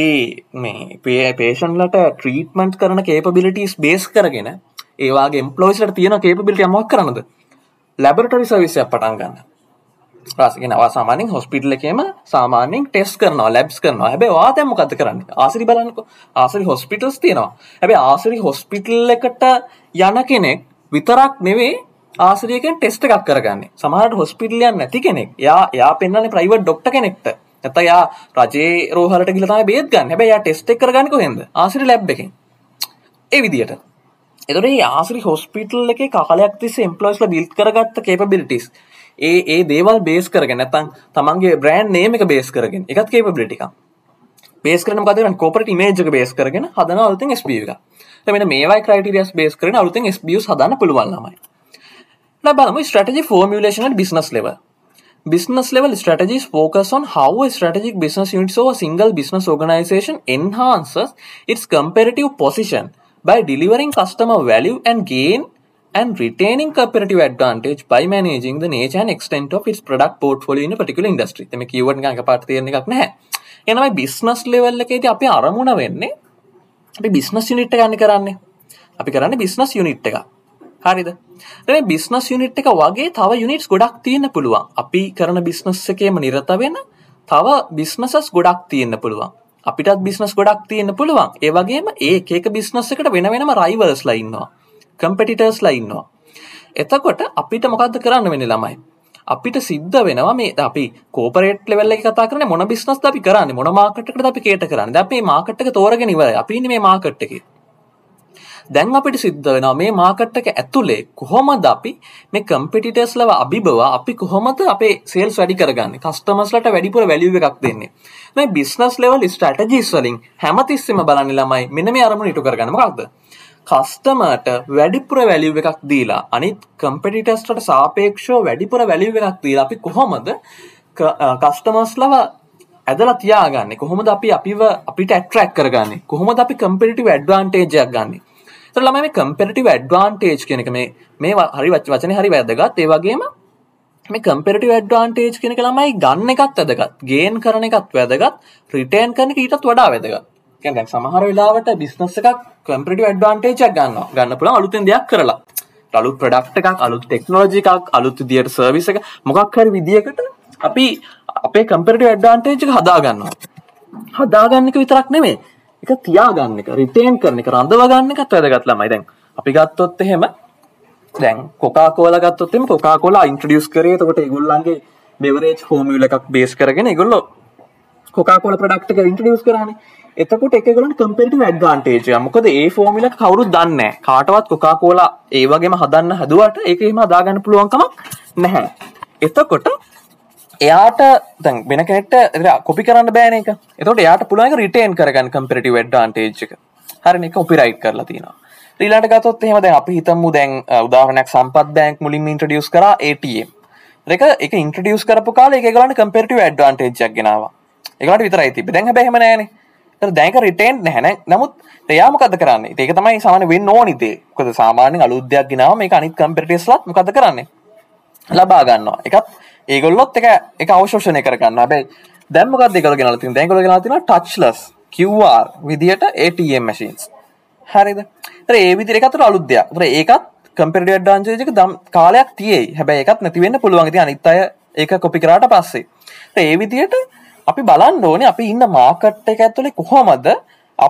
ඒ මේ පේ පේෂන්ලට ට්‍රීටමන්ට් කරන කේපබිලිටස් බේස් කරගෙන ඒවාගේ එම්පලෝයිස්ට තියෙන කේපබිලිට මක් කරනද ලැබරටරි සවිසය පටන් ගන්න රසගෙන අවාසාමානින් හොස්පිටල එකේම සාමානෙන් ටෙස් කරනවා ලැබ්ස් කරනවා හැබේ වාතයම කත කරන්න ආසිරි බලන්නක ආසරි හොස්පිටල්ස් තියෙනවා හැබේ ආසිරි හොස්පිටල් එකට යන කෙනෙක් විතරක් නෙවේ ආසරයකෙන් ටෙස්ට එකක් කරගන්න සමහට හොස්පිටලියන් නැති කෙනෙක් යා යා පෙන්න්න ප්‍රයිව ඩොක්ට කෙනෙක්ට ඇත යා රජේ රෝහලට ගිලතා බේත් ගන්න හැබ යා ටෙස්ට එක කරගන්නක හෙද ආසිරි ලැබ් එකෙන් ඒ විදියට එතොට ආසිරි හොස්පිටල් එක කාලයක් තිස් එම්පලොයිස්ල බිල්් කරගත්ත කේපබිලිටිස් ඒ ඒ දේවල් බේස් කරගෙන නැතන් තමන්ගේ බ්‍රෑන්් නේම එක බේස් කරගෙන එකත් කේපබිලිටික බේස් කරන කදරන කෝපට මේජක බේස් කරගෙන හදන අලතින් ස්බ එක මෙ මේවයි ක්‍රයිටරියස් බේස් කරන අලුතින් ස්බියස් හදන්න පුළුවන්ලමයි බලම strategy formulation at business level. Business level strategies focus on how a strategic business unit or a single business organization enhances its competitive position by delivering customer value and gain and retaining competitive advantage by managing the nature and extent of its product portfolio in a particular industry. මේ keyword එකක් පාට තේරෙන එකක් නැහැ. එනවා business level එකේදී අපි අරමුණ වෙන්නේ අපි business unit එක ගන්න කරන්නේ. අපි කරන්නේ business unit එක. හරිද? රැ බිස්නස් යුනිට් එක වගේ තව යුනිටස් ගොඩක් තියන්න පුළුවන් අපි කරන බිස්නස් එකේම නිරත වෙන තව බිස්නසස් ගොඩක් තියන්න පුළුවන් අපිටත් බිස්නස් ගොඩක් තියන්න පුළුවන් ඒවගේම ඒ ඒක බිස්නස් එකට වෙන වෙනම රයිවර්ස් ලයින්නවා කම්පෙටිටර්ස් ලයින්නවා එතකොට අපිට මොකක්ද කරන්න වෙන ළමයි අපිට සිද්ධ වෙනවා මේ අපි කෝපරේට ලෙවල්ල කතා කරන මොන බිස්නස් අපි කරන්න මොන මාකට්කට අපි කේට කරන්න අපේ මාකට්ක තෝරගෙන නිවර අපි මේ මාකට්ටකේ දැන් අපිට සිද්ධ වෙනවා මේ මාකට් එක ඇතුලේ කොහොමද අපි මේ කම්පිටිටර්ස් ලව අභිබව අපි කොහොමද අපේ සේල්ස් වැඩි කරගන්නේ කස්ටමර්ස්ලට වැඩිපුර වැලියු එකක් දෙන්නේ මේ බිස්නස් ලෙවල් ස්ට්‍රැටජිස් වලින් හැමතිස්සෙම බලන්නේ ළමයි මෙන්න මේ අරමුණ ඉටු කරගන්න මොකක්ද කස්ටමට වැඩිපුර වැලිව එකක් දීලා අනිත් කම්පිටිටස්ට සාපේක්ෂෝ වැඩිපුර වැලිව එකක් දීලා අපි කොහොමද කස්ටමස් ලව ඇදලා තියාගන්න කොහොමද අපි අපිව අපිට ඇට්‍රැක් කරගන්න කොහොමද අපි කම්පිටිටි වැඩ්වාන්ටේජයක් ගන්නේ තොර ළමයි මේ කම්පෙරටිව් ඇඩ්වාන්ටේජ් කියන එක මේ මේ හරි වච වචනේ හරි වැදගත් ඒ වගේම මේ කම්පෙරටි ඩ්වාන්ටේජ් කෙනෙක ළමයි ගන්න එකත් වැදගත් ගේන් කරන එකත් වැදගත් රිටේන් කරන ඊටත් වඩා වැදගත් කැ සමහර වෙලාවට බිස්නස එකක් කම්පිටි ඩ්වාන්ටේජක් ගන්න ගන්න පුළ අලුතෙන් දෙයක් කරලා අලු ප්‍රඩක්් එකක් අලු ටෙක්නෝජිකක් අලුත් දියට සර්විස එක මොකක්හර විදිකට අපි අපේ කම්පිටි ඩ්වාන්ටේජ් හදාගන්නවා හදාගන්නක විතරක් නෙමේ එක තියාගන්න එක රිටේන් කරන එක රඳවගන්න එකත් වැදගත් ළමයි දැන් අපි ගත්තොත් එහෙම දැන් කොකා කෝල ගත්තොත්තෙම කොකා කොලා ඉන්ට්‍රඩියස් කරේ තකොට ගුල්ලන්ගේ බෙවරේජ් හෝමියල එකක් බේස් කරගෙන ගොල්ලො කොකාකොල ප්‍රඩක්් එක ඉන්ට්‍රඩියස් කරන එතකොට එකගලන් කම්පෙටි වැඩ්වාන්ටේජය මොකද ඒ ෆෝමිල කවරු දන්න කාටවත් කොකා කෝලා ඒවගේම හදන්න හදුවට ඒක එම දාගන්න පුළුවන්කමක් නැහැ එතකොට එයාට දැන් වෙන කෙනෙට කොපි කරන්න බෑන එක එතට යාට පුළන් රිටේන් කරගන්න කම්පිටි වැඩ්ඩාන්ටේජ්ක හරන එක ඔපිරයිට් කරලා තියෙන ්‍රීලාට ගතොත් එහෙම දැන් අපි හිතම්මු දැන් උදාහරනක් සම්පත් බැංක් මුලින් ඉන්ට්‍රඩියස් කර ATM එක එක ඉන්ට්‍රඩියස් කරපු කාල එක ගලන්න කම්පිටි වැඩ්ඩාන්ටේජක් ගෙනවා එකට විතරයි තිබ දැන් බැහම නෑනේ දැක රිටේන් හැන නමුත් එයාමකද කරන්න ඒක තමයි සාන වෙන්න ඕනිතේ කොද සාමානෙන් අලුද්‍යයක් ගෙනාව මේ අනිත් කම්පිටස්ලත් මකද කරන්නේ ලබා ගන්නවා එකත් ඒගොල්ලොත් එක එක අවශෝෂණය කරගන්න බැයි දැම්මකක් දෙකල ගෙනලතින් දැගල ගෙනතින ටච්ලස් කිව්වාර් විදිහට ඒටම් මැසින්ස් හරිද ඒ විදිර එකතුර අලුද්‍යයක් ඒකත් කම්පෙඩ ඩාන්ජයක දම් කාලයක් තියයි හැබැයි එකත් නැතිවෙන්න පුළුවන්ගති අනිත්තය ඒක කොපිකරට පස්සේ ඒ විදියට අපි බලන්න ඕනේ අපි ඉන්න මාකට් එක ඇතුලේ කොහොමද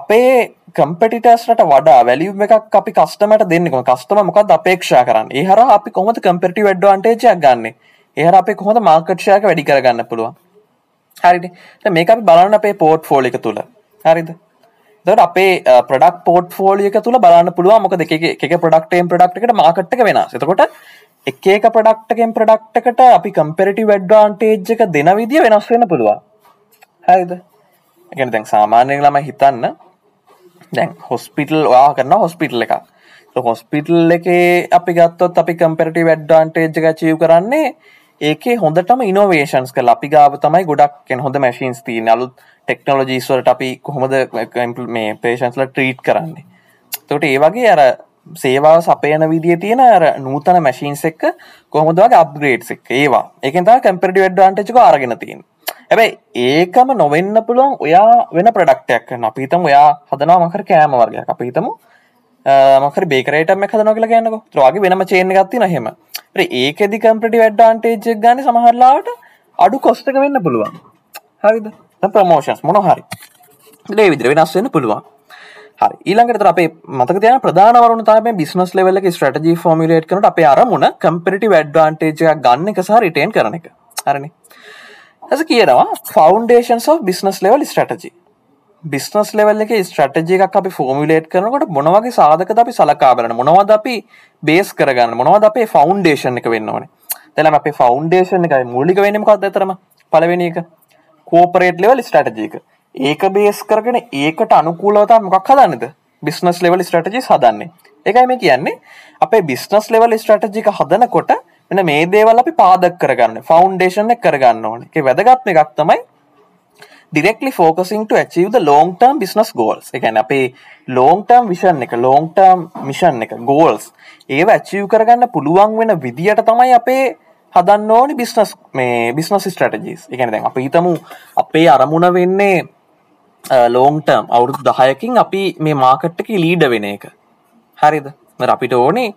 අපේ කම්පටිටස්ට වඩා වැලියම් එකක් අපි කස්ටමට දෙන්නෙම කස්ටම මොකක් අපේක්ෂා කරන්න ඒ හර අපි කොමත කම්පෙටි වැඩ්ඩ අන්ටේජයක් ගන්නේ එහර අපේ කොහොඳ මාර්කට්ෂයක වැඩි කරගන්න පුළුවන් හරිට මේක අපි බලන්න අපේ පෝට් ෆෝලි එක තුළ හරිද දට අපේ ප්‍රඩක් පෝට් ෆෝලියක තුළ බලන්න පුළුව මොක දෙක ප්‍රඩක්ටේම් ප්‍රඩක්්කට මාකට්ක වෙන එතකොට එක එක ප්‍රඩක්ටකෙන් ප්‍රඩක්ටකට අපි කම්පෙරටි වැඩ්ඩාන්ටේජ් එක දෙන විදිිය වෙනස් වෙන පුළුවන් හරිද එකන දැන් සාමාන්‍යය ළම හිතන්න දැන් හොස්පිටල් වා කරන්න හොස්පිටල් එකක් හොස්පිටල් එකේ අපි ගත්තොත් අපි කම්පෙරටි වැඩ්ඩාන්ටේජ් එක චීව කරන්නේ ඒක හොඳටම ඉනෝවේෂන්ස් කල අපි ගාව තමයි ගොඩක් හොඳ මැශීන්ස් තිී නලුත් ටෙක්නෝලජීස්වලට අපි කොහොමද මේ පේෂන්ස්ල ට්‍රීට් කරන්නේ තොට ඒ වගේ අර සේවාව සපයන විදිිය තියෙන අර නූතන මැශීන්ස් එක්ක කොහොමදවගේ අප්ග්‍රේට් එක් ඒවා එකතා කැම්පිටි ඩ්වාන්ටචක අරගෙන තියෙන් ඇැබයි ඒකම නොවෙන්න පුළුවන් ඔයා වෙන ප්‍රඩක්ටයක් අපිතම ඔයා හදනාමකර කෑම වර්ගයක් අපිහිතමු මකර බේකරටම හදනොකල ගැන්නක ත්‍රවාගේ වෙනම චේන ගත්ති නහෙම ඒකෙදි කම්පටි වැඩ්ඩාන්ටේජ් ගන සමහරලාට අඩු කොස්ටක වෙන්න පුළුවන් හරිද ප්‍රමෝෂන්ස් මොන හරි ලේ විදිර වෙනස් වෙන්න පුළුවන් හරි ඊළඟට අපේ මතක තියන ප්‍රධානවරුණ තම බිස්නස් ලෙවල්ල ස්ටජී ෆෝමිලේට් කනට අප අරමුණ කම්පිටි වැඩ්ඩාන්ටේජ ගන්න එක සහ රිටේන් කරන එක හරණ ඇස කියනවා ෆෞන්ඩේෂන් ෝ business level strategy business level එක ස්ට්‍රටජය එකක් අපි ෆෝමිලේට් කරනකොට මොනවගේ සාධක අපි සලකාබරන මොනවද අපි බේස් කරගන්න මොනවද අපේ ෆෞන්ඩේෂන් එක වෙන්න ඕනේ තැලම අපේ ෆෞන්ඩේෂන් එකයි මුලික වෙනමකක්ද ඇතරම පලවෙෙන එක කෝපරේට් ලෙවල් ස්ට්‍රටජයක ඒක බේස් කරගෙන ඒකට අනුකූලවතා මොකක් හදන්නද බිස්නස් ලෙවල් ස්ට්‍රටජි හදන්නේ එකයි මේ කියන්නේ අපේ බිස්නස් ලෙවල් ස්ට්‍රටජික හදනකොට මෙන මේ දේවල් අපි පාදක් කරගන්න ෆෞන්ඩේෂන කරගන්න ඕන එක වැදගත්ම එකක් තමයි directly focusing to achieve the long term business goals එකැන අපේ ලෝන්ටර්ම් විෂන් එක ලෝන්ටර්ම් මිෂන් එක ගෝල්ස් ඒව ඇචව් කරගන්න පුළුවන් වෙන විදිහට තමයි අපේ හදන්න ඕනි බිස්නස් මේ බිස්නස් ස්ටටජිස් එකන දැන් අප හිතමු අපේ අරමුණ වෙන්නේ ලෝන්ටර්ම් අවුරුදු දහයකින් අපි මේ මාකට්ටක ලීඩ වෙන එක හරිද අපිට ඕනේ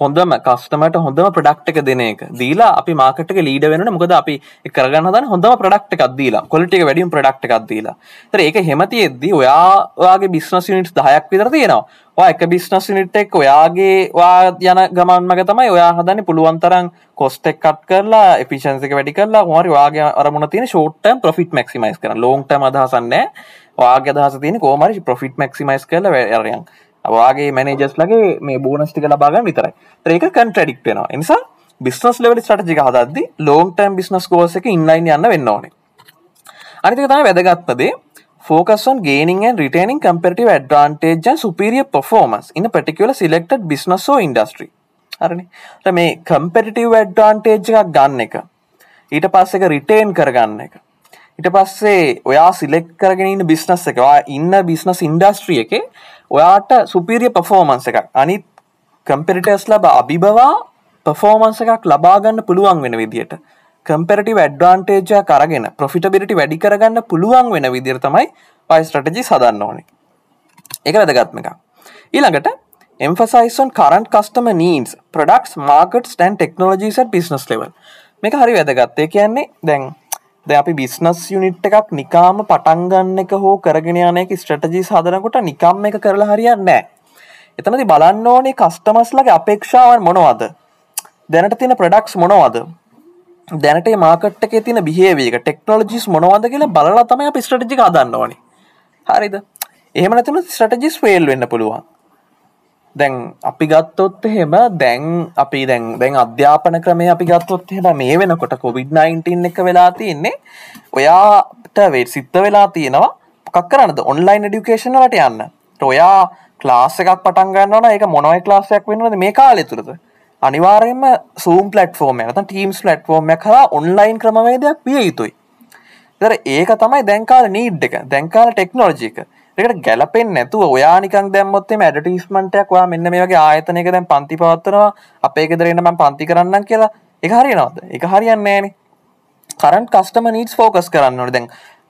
හොඳම කස්ටමට හොඳම ප්‍රඩක්් එක දෙන එක දීලා අපි මාකට ලීඩ වෙන මොකද අපි කරගන්න ද හොඳම ප්‍රඩක්් එකක් දීලා කොලිටික වැඩියම් ප්‍රඩක්් එකක් දීලා තර ඒක හෙමතියෙද්දී ඔයාගේ බිස්නස් නිට් දහයක් විතර තියෙනවා එක බිස්නස් නිට් එක් ඔයාගේ වා යන ගමන්මක තමයි ඔයා හදන පුළුවන්තරන් කොස්ටෙක් කට් කරලා එපිෂන්සික වැඩි කරලා හොරි වාගේ අරමුණ තියෙන ෂෝට්ටම් ප්‍රෆිට් මැක්සිමයිස් කර ලෝන්ට අදහසන්න වාගේ අදහස තියෙන කෝමරි ප්‍රෆිට් මැක්සිමයිස් කරලා වැරයන් අවාගේ මැනේජස් ලගේ මේ බෝනස්ටික ලබාගන්න විතරයි ත්‍රේක කන්ට්‍රඩික් වෙනවා නිසා බිස්නස් ලෙවල ටජි හදදදි ලෝන් ටම් බිස්නස් කෝසක ඉන්ලයින් යන්න වෙන්න ඕනේ අනිතික තම වැදගත්මදේ ෆෝකස්න් ගේනින් රිටනින් කම්පටව ඩ්වාන්ටේජන් සුපිරිය පොෆෝමස් ඉන්න පටිකල සිලෙක්ට බිස්නස්සෝ ඉන්ඩස්ට්‍රී හරණ මේ කම්පෙටිටව ඩ්වාන්ටේජ් එකක් ගන්න එක ඊට පස්සක රිටේන් කරගන්න එක ඊට පස්සේ ඔයා සිලෙක් කරගෙන ඉන්න බිස්නස් එකවා ඉන්න බිස්නස් ඉන්ඩස්ට්‍රිය එකේ ඔයාට සුපිරිය පෆෝමන්ස එකක් අනිත් කම්පිරිටස් ලබ අභිබවා පෆෝමන්ස එකක් ලබාගන්න පුළුවන් වෙන විදියට කම්පෙරටි වැඩ්ඩාන්ටේජා කරගෙන ප්‍රොෆිටබිලිටි වැඩි කරගන්න පුළුවන් වෙන විදිර තමයි පයිස්ටජි සදන්න ඕනෙ එක වැදගත්ම එක ඊළඟට එම්ෆසයිසන් කරන්ට කස්ටම නීන්ස් ප්‍රඩක්ස් මාර්කට් ටන් ටෙක්නෝජීස බිස්නස් ලෙවල් මේ හරි වැදගත්තය කියන්නේ දැන් දැන් අපි බිස්නස් යුනිට් එකක් නිකාම පටන් ගන්න එක හෝ කරගෙන යන එක ස්ට්‍රැටජිස් හදනකොට නිකම් එක කරලා හරියන්නේ නැහැ. එතනදී බලන්න ඕනේ කස්ටමර්ස්ලගේ අපේක්ෂාවන් මොනවද? දැනට තියෙන ප්‍රොඩක්ට්ස් මොනවද? දැනට මේ මාකට් එකේ තියෙන බිහේවියර් එක, ටෙක්නොලොජිස් මොනවද කියලා බලලා තමයි අපි ස්ට්‍රැටජි හදන්න ඕනේ. හරිද? එහෙම නැත්නම් ස්ට්‍රැටජිස් ෆේල් වෙන්න පුළුවන්. දැන් අපි ගත්තොත් එහෙම දැන් අපි දැන් දැන් අධ්‍යාපන ක්‍රමය අපි ගත්තොත් එහෙම මේ වෙනකොට කොවිD-19 එක වෙලා තියෙන්නේ ඔයාට වෙ සිත්ත වෙලා තියෙනවා මොකක් කරන්නද ඔන්ලයින් ඩියුකේෂන වට යන්න ඔයා ක්ලාස් එකක් පටන් ගන්නවන එක මොනොයි ක්ලාසයක් වෙනවද මේ කාලය තුරද අනිවාරයෙන්ම සූම් පලට්ෆෝර්ම ඇත ටීම්ස් ලට්ෆෝර්ම හා ඔන්ලයින් ක්‍රමවේදයක් විය යුතුයි දර ඒක තමයි දැන්කාල නීඩ් එක දැන්කාල ටෙක්නෝජික එකට ගැලපෙන් නැතුව ඔයානිකන් දැම්මොත්තේ මඩටිස්මටයක් වා මෙන්න මේ වගේ ආයතනයක දැන් පන්ති පවත්වනවා අපේ ගෙදරෙන ම පන්ති කරන්න කියලා එක හරි නවද එක හරියන්න ෑනේ කරන් කස්ටම නීටස් ෆෝකස් කරන්නට දැන්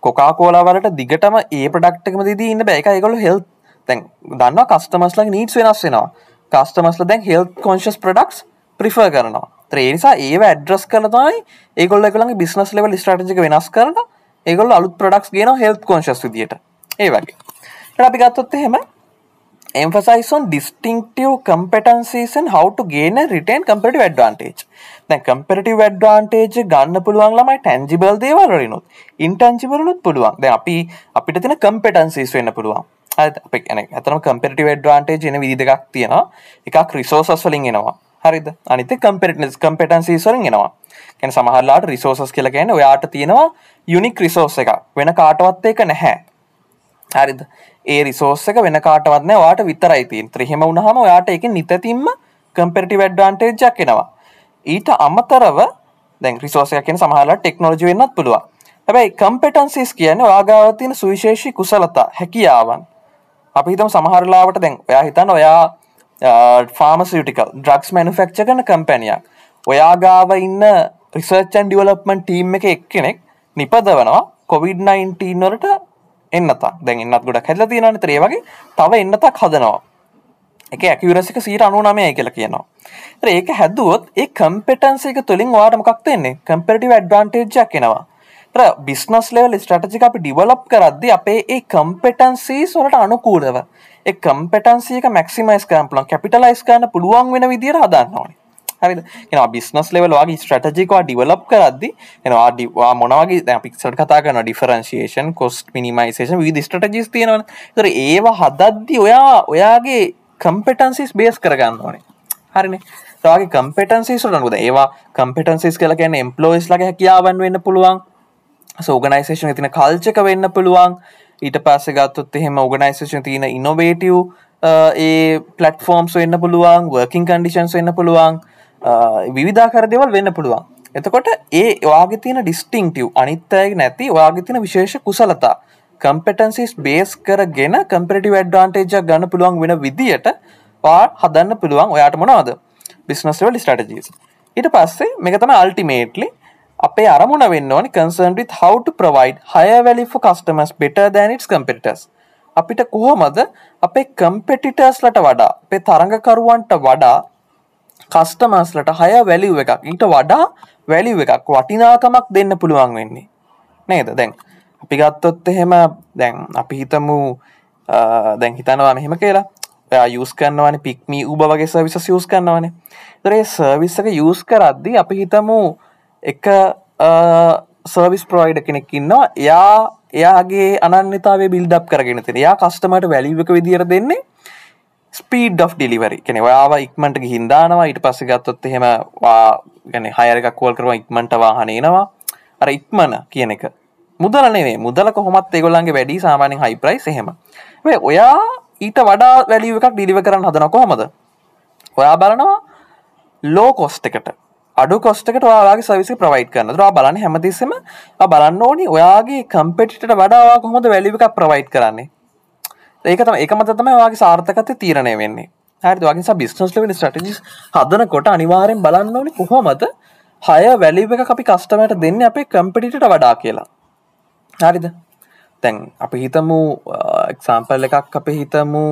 කොකා කෝලාවලට දිගටම ඒ ප්‍රඩක්්කම දිදී ඉන්න බැක එකකොල හෙල් තැන් දන්න කස්ටමස්ල නීටස් වෙනස් වෙනවා කස්ටමස්ල දැන් හෙල් කොන්ශස් ප්‍රඩක්ස් ප්‍රිෆ කරනවා ත්‍රේනිසා ඒ ඇඩ්‍රස් කරතයි ඒගොල්ල එකළගේ බිස්නස් ලෙවල් ස්ටටජික වෙනස් කරන ඒගොල් අලුත් ප්‍රඩක්ස් ගෙන හෙල් කොන්ශස් විදිට ඒ වගේ අපි ගත්තොත් එහෙම emphasis on distinctive competencies and how to gain and retain competitive advantage. දැන් competitive advantage ගන්න පුළුවන් ළමයි tangible දේවල් වලින් උත් intangible උත් පුළුවන්. දැන් අපි අපිට තියෙන competencies වෙන්න පුළුවන්. හරිද? අපි කියන්නේ අතරම competitive advantage එන විදි දෙකක් තියෙනවා. එකක් resources වලින් එනවා. හරිද? අනිත් එක competitiveness competencies වලින් එනවා. කියන්නේ සමහරලාට resources කියලා කියන්නේ ඔයාට තියෙනවා unique resource එකක්. වෙන කාටවත් ඒක නැහැ. හරිද ඒ රිසෝස්සක වෙන කාටවත්න වාට විතරයිතින් ත්‍රහෙම උනහම යාට එක නිතතින්ම කම්පෙටි වැඩ්ඩාන්ටේජක් එෙනවා ඊට අමතරව දැන් රිසෝසයකෙන් සහලා ටෙක්නෝජි වෙන්නත් පුළුව හැබැයි කම්පෙටන්සිස් කියන වාගාවතින සුවිශේෂී කුසලතා හැකියාවන් අපි හිතම සමහරලාවට දැන් ඔයා හිතන් ඔයා ෆාමසිටිකල් ඩ්‍රක්ස් මනුෆෙක්ච කන කම්පැනියක් ඔයාගාව ඉන්න රිසර්චන් ඩියවලප්මන් ටීම් එක එක්කෙනෙක් නිපද වනවා කොවිD-19 වලට එන්නතක් දැන් එන්නත් ගොඩක් හැදල තියෙන ත්‍රේවගේ තව එන්නතක් හදනවා එක ඇකිවරසික සීර අනුනමය කියලා කියනවා ඒක හැදුවොත් ඒ කම්පෙටන්ස එක තුළින් වාටමකක් වෙන්නේ කම්පෙටි ඩ්වාන්ටේජයක් කෙනවා බිස්නස් ලෙවල් ස්ටටජික අපි ඩිවලප් කරද්දි අපේ ඒ කම්පෙටන්සී සොලට අනුකූලව කම්පටන්සික මැක්සිමයිස් කරම්පලන් කැපිටලයිස් කරන්න පුළුවන් වෙන විදිර හදන්න ඕනේ හරි එන බිස්නස් ලෙවල්වාගේ ස්ට්‍රටජිකවා ඩිවලප් කරද්දි එනවා ඩිවා මොනවගේ පික්සට කතා කරන ඩිෆරන්ශේෂන් කොස්ට මිනිමයිසේෂන් විදි ස්ටජිස් තියෙනවා තර ඒවා හදද්දි ඔයා ඔයාගේ කම්පෙටන්සිස් බේස් කරගන්න ඕනේ හරිනේ තවාගේ කම්පෙටන්සිස් ටනකුද ඒවා කම්පෙටන්සිස් කල කියන එම්පලෝස් ලගේ හැකියාවන් වෙන්න පුළුවන් සෝගනයිසේෂන තින කල්චක වෙන්න පුළුවන් ඊට පස්ස ගත්තොත් එහෙම ඕගනයිසේෂන් තියෙන ඉනොවේටව් ඒ පලටෆෝර්ම්ස් වෙන්න පුළුවන් වර්කින් කන්ඩිෂන්ස් වෙන්න පුළුවන් විවිධාකර දෙවල් වෙන්න පුළුවන් එතකොට ඒ වාගේ තියෙන ඩිස්ටිංටිව් අනිත්තයක නැති වාගේ තින විශේෂ කුසලතා කම්පටන්සිස් බේස් කරගෙන කම්පටි වැඩ්ඩාන්ටේජක් ගන්න පුළුවන් වෙන විදියට පාට් හදන්න පුළුවන් ඔයාට මොනවද බිස්නස්වල ස්ටටජීස් ඊට පස්සේ මේක තම අල්ටිමේට්ලි අපේ අරමුණ වෙන්න ඕනි concern with how to provide higher value for customers better than its competitors අපිට කොහොමද අපේ කම්පෙටිටර්ස්ලට වඩා අපේ තරඟකරුවන්ට වඩා කස්ටමස්ලට හය වැලිව් එකක් ඊට වඩා වැලිව් එකක් වටිනාකමක් දෙන්න පුළුවන් වෙන්නේ නේද දැන් අපි ගත්තොත් එහෙම දැන් අපි හිතමු දැන් හිතනවා මෙහෙම කියලා යස් කරන්නවන පික්මී උබ වගේ සවිස යස් කරන්නවනේ දරේ සර්විස්සක යස් කරද්දි අපි හිතමු එක සර්විස් ප්‍රෝයිඩ කෙනෙක් ඉන්නවා එයා එයාගේ අනන්‍යතාව බිල්ඩක් කරගෙන තිෙන යා කස්ටමට වැලිවක විදිර දෙන්නේ ස්පීඩ් ් ඩිලිවරි කෙන ඔයාව ඉක්මට හින්දානවා ඉට පස ගත්තොත් එහෙම ගැන හයරකක්වල් කරම ඉක්මට වාහනේනවා අර ඉක්මන කියන එක මුදලනේ මුදල කොහොමත් ඒගොල්ලන්ගේ වැඩි සාමානෙන් හයිප්‍රයි එහෙම ඔයා ඊට වඩා වැලිුව එකක් ඩිලිව කරන්න හදන කොහොමද ඔයා බලනවා ලෝ කොස්ට එකට අඩු කොස්ටකට ඔයාගේ සවිසි ප්‍රවයිට් කරන වා බලන්න හැමතිස්සම බලන්න ඕනි ඔයාගේ කම්පෙටිට වඩාවා කොහොද වැලික ප්‍රවයිට් කරන්නේ ඒකතම එකමත තම වගේ සාර්ථකත තීරණය වෙන්නේ හරි වගේ බිස්නස් ලවෙන ටජිස් හදන කොට අනිවාරෙන් බලන්න ඕනි කොහොමද හය වැලිව එක අපි කස්ටමට දෙන්න අපේ කම්පිටිට වඩා කියලා හරිද තැන් අපි හිතමු එක්සාම්පල් එකක් අපේ හිතමු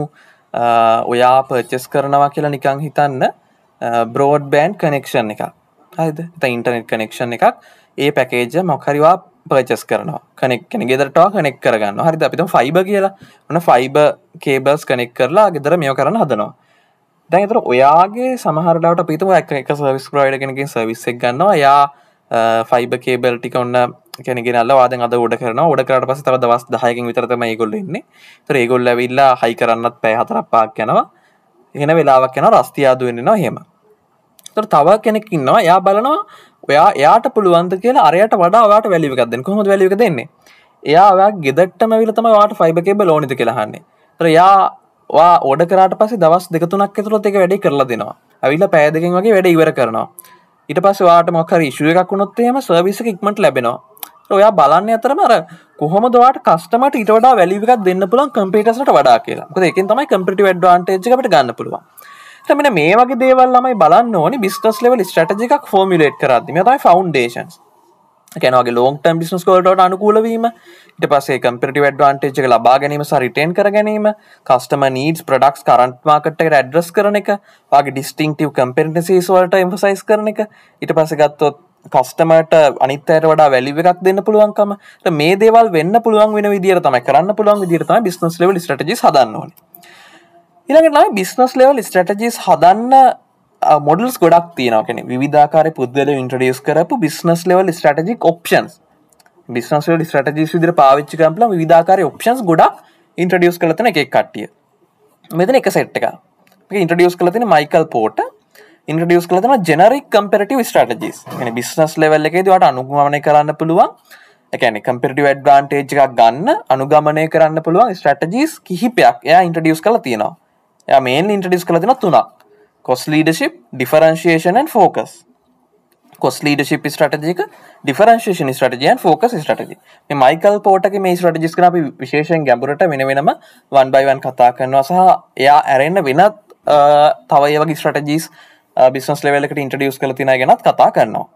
ඔයා පර්චස් කරනවා කියලා නිකං හිතන්න බ්‍රෝඩ් බෑන්් කනෙක්ෂන් එක හරිද ඉන්ටනෙට් කනෙක්ෂන් එකක් ඒ පැකේජ මොකරිවා පර්චස් කරනවා කනෙක් කෙන ගෙදරටවා කනෙක් කරගන්න හරි අපිතම ෆයිබ කියලා වන ෆයිබ කේබස් කනෙක් කරලා ගෙදර මෙෝ කරන හදනවා දැන්තර ඔයාගේ සමහරලාට පිතුම එක සවිස් ප්‍රයිඩ කෙනකින් සවිස්සක් ගන්නවා යා ෆයිබ කේබල් ටික ඔන්න කෙනගෙනල්ල වාද අද ොඩ කරන ොඩ කරට පස තර දවස් දහයකින් විතරතම ඒගොල්ලෙන්නේ තර ඒගොල්ල විල්ලා හයි කරන්නත් පැහතරක් පාක් යනවා එෙන වෙලාවක් යන රස්තියාදුවෙන්න්නවා හෙම තොර තව කෙනෙක් ඉන්නවා යා බලනවා ඔයා එයාට පුළුවන්ද කියලා අරයට වඩා ඔයාට වැලිකක්දන්න කොහොම වැලික දෙන්නේ එයා ගෙදටම විල තම වාට ෆයිබකේබ ලෝනිද කියලාහන්නේ තර යා වා ඕඩ කරට පස දවස් දෙකතුනක් ඇතුරොත් එක වැඩි කරලා දෙනවා ඇවිල්ල පෑදකින් වගේ වැඩ ඉවර කරනවා ඉට පස් වාට මොක්කර ශුව එකක් වුණොත්තේම සර්විස ඉක්මට ලැබෙනවා ඔයා බලන්න අතරම අර කොහොම දවාට කස්ටමට ඉට වඩා වැලිවිකක් දෙන්න පුළන් කම්පිටසට වඩා කියලා එක තමයි කම්පිට ඩ්වාන්ටේජ් එකට ගන්න පුළුවන් මෙන මේ වගේ දේවල් ළමයි බලන්න ඕනි බිස්ටස් ලෙවල් ස්ටටජිකක් ෆෝමිලේට් කරදදිම තයි ෆවන්ඩේශන්ස් කැනගේ ලෝන්ටම් බිස්නස් කලට අනුකූලවීම ඉට පසේ කම්පිට ඩ්වාන්ටේජ් එක ලබා ගැනීම සරිටෙන් කර ගැනීම කස්ටම නීඩස් ප්‍රඩක්ස් කරන්ට මාකට එක ඇඩ්‍රස් කරන එක වගේ ඩිස්ටිංක්ටව කම්පිරටසිස් වලට එම්පසයිස් කරන එක ඉට පසගත්තොත් කස්ටමට අනිත්තයට වඩා වැලිව එකක් දෙන්න පුළුවන්කම මේ දේවල් වෙන්න පුළුවන් වෙන විදිර තම කරන්න පුළුවන් විදිරතම බිස්නස් ලෙවල් ටජි සදන්නවන්නේ ඉළඟට බිස්නස් ලෙවල් ස්ටටජිස් හදන්න මොඩල්ස් ගොඩක් තියන කෙන විධාකාර පුද්දල ඉන්ටඩියස් කරපු business level strategic options business level strategies විදිර පාවිච්චි කරම්පල විධාකාර ඔප්ෂන්ස් ගොඩක් ඉන්ට්‍රඩියස් කලතන එකක් කට්ටිය මෙතන එක සෙට් එක ඉන්ටඩියස් කලතින මයිකල් පෝට ඉන්ටඩියස් කලතන ජනරික් කම්පෙටව ස්ටටජිස් එන බිස්නස් ලෙවල් එකේ දට අනුගමනය කරන්න පුළුවන් එකන කම්පිටව ඩ්වාන්ටේජ් එකක් ගන්න අනුගමනය කරන්න පුළුවන් ස්ටටජිස් කිහිපයක් එයා ඉන්ටඩියස් කල තියෙනවා ය මේන් ඉන්ටඩිස් කළ තින තුනක් cost leadership differentiation focus cost leadership strategic differentiation ස්ටජයන් ෆෝකස් ස්ටජි මයිකල් පෝටක මේ ස්ටජිස් කන අපි විශේෂෙන් ගැඹුරට වෙන වෙනම වන් බයිවන් කතා කරනවා සහ එයා ඇරෙන්න්න වෙනත් තවය වගේ ස්ටජිස් බිස්නස් ලෙවලකට ඉන්ටඩියස් කළ තින ගැත් කතා කරනවා